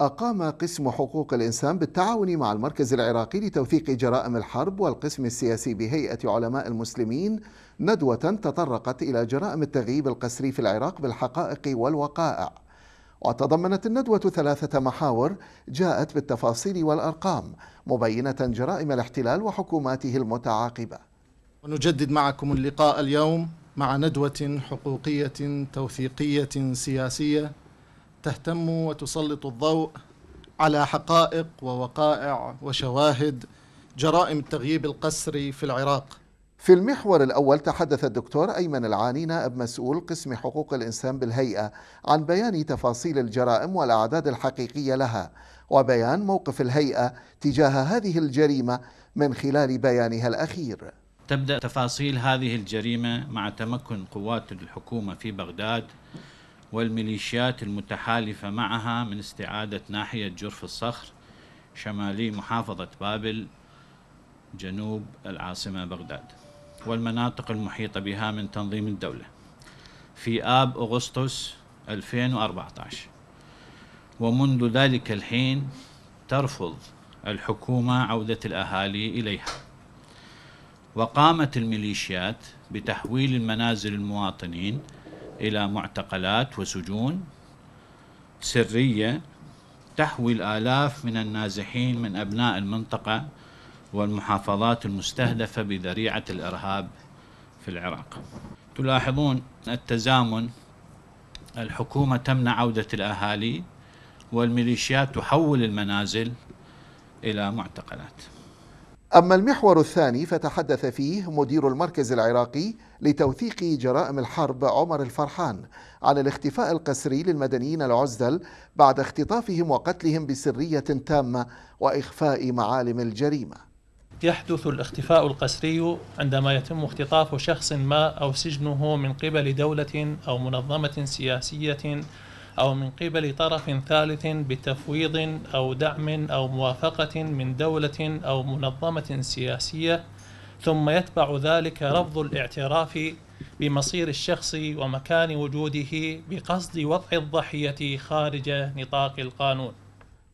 أقام قسم حقوق الإنسان بالتعاون مع المركز العراقي لتوثيق جرائم الحرب والقسم السياسي بهيئة علماء المسلمين ندوة تطرقت إلى جرائم التغييب القسري في العراق بالحقائق والوقائع وتضمنت الندوة ثلاثة محاور جاءت بالتفاصيل والأرقام مبينة جرائم الاحتلال وحكوماته المتعاقبة ونجدد معكم اللقاء اليوم مع ندوة حقوقية توثيقية سياسية تهتم وتسلط الضوء على حقائق ووقائع وشواهد جرائم التغييب القسري في العراق في المحور الأول تحدث الدكتور أيمن العاني نائب مسؤول قسم حقوق الإنسان بالهيئة عن بيان تفاصيل الجرائم والأعداد الحقيقية لها وبيان موقف الهيئة تجاه هذه الجريمة من خلال بيانها الأخير تبدأ تفاصيل هذه الجريمة مع تمكن قوات الحكومة في بغداد والميليشيات المتحالفة معها من استعادة ناحية جرف الصخر شمالي محافظة بابل جنوب العاصمة بغداد والمناطق المحيطة بها من تنظيم الدولة في آب أغسطس 2014 ومنذ ذلك الحين ترفض الحكومة عودة الأهالي إليها وقامت الميليشيات بتحويل المنازل المواطنين إلى معتقلات وسجون سرية تحوي الآلاف من النازحين من أبناء المنطقة والمحافظات المستهدفة بذريعة الإرهاب في العراق تلاحظون التزامن الحكومة تمنع عودة الأهالي والميليشيات تحول المنازل إلى معتقلات أما المحور الثاني فتحدث فيه مدير المركز العراقي لتوثيق جرائم الحرب عمر الفرحان عن الاختفاء القسري للمدنيين العزل بعد اختطافهم وقتلهم بسرية تامة وإخفاء معالم الجريمة يحدث الاختفاء القسري عندما يتم اختطاف شخص ما أو سجنه من قبل دولة أو منظمة سياسية أو من قبل طرف ثالث بتفويض أو دعم أو موافقة من دولة أو منظمة سياسية ثم يتبع ذلك رفض الاعتراف بمصير الشخص ومكان وجوده بقصد وضع الضحية خارج نطاق القانون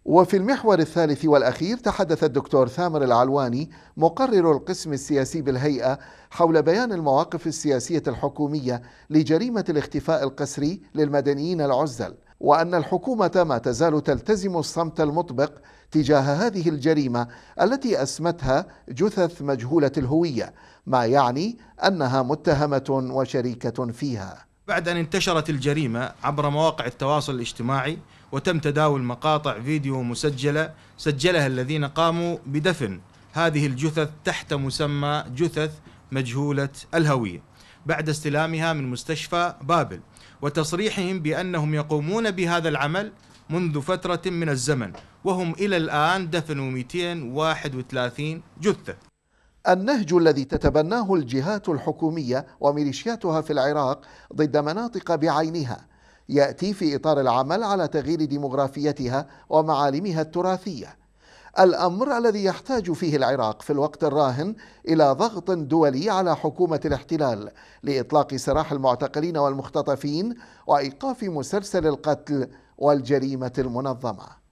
وفي المحور الثالث والأخير تحدث الدكتور ثامر العلواني مقرر القسم السياسي بالهيئة حول بيان المواقف السياسية الحكومية لجريمة الاختفاء القسري للمدنيين العزل وأن الحكومة ما تزال تلتزم الصمت المطبق تجاه هذه الجريمة التي أسمتها جثث مجهولة الهوية ما يعني أنها متهمة وشريكة فيها بعد أن انتشرت الجريمة عبر مواقع التواصل الاجتماعي وتم تداول مقاطع فيديو مسجلة سجلها الذين قاموا بدفن هذه الجثث تحت مسمى جثث مجهولة الهوية بعد استلامها من مستشفى بابل وتصريحهم بأنهم يقومون بهذا العمل منذ فترة من الزمن وهم إلى الآن دفنوا 231 جثة النهج الذي تتبناه الجهات الحكومية وميليشياتها في العراق ضد مناطق بعينها يأتي في إطار العمل على تغيير ديموغرافيتها ومعالمها التراثية الأمر الذي يحتاج فيه العراق في الوقت الراهن إلى ضغط دولي على حكومة الاحتلال لإطلاق سراح المعتقلين والمختطفين وإيقاف مسلسل القتل والجريمة المنظمة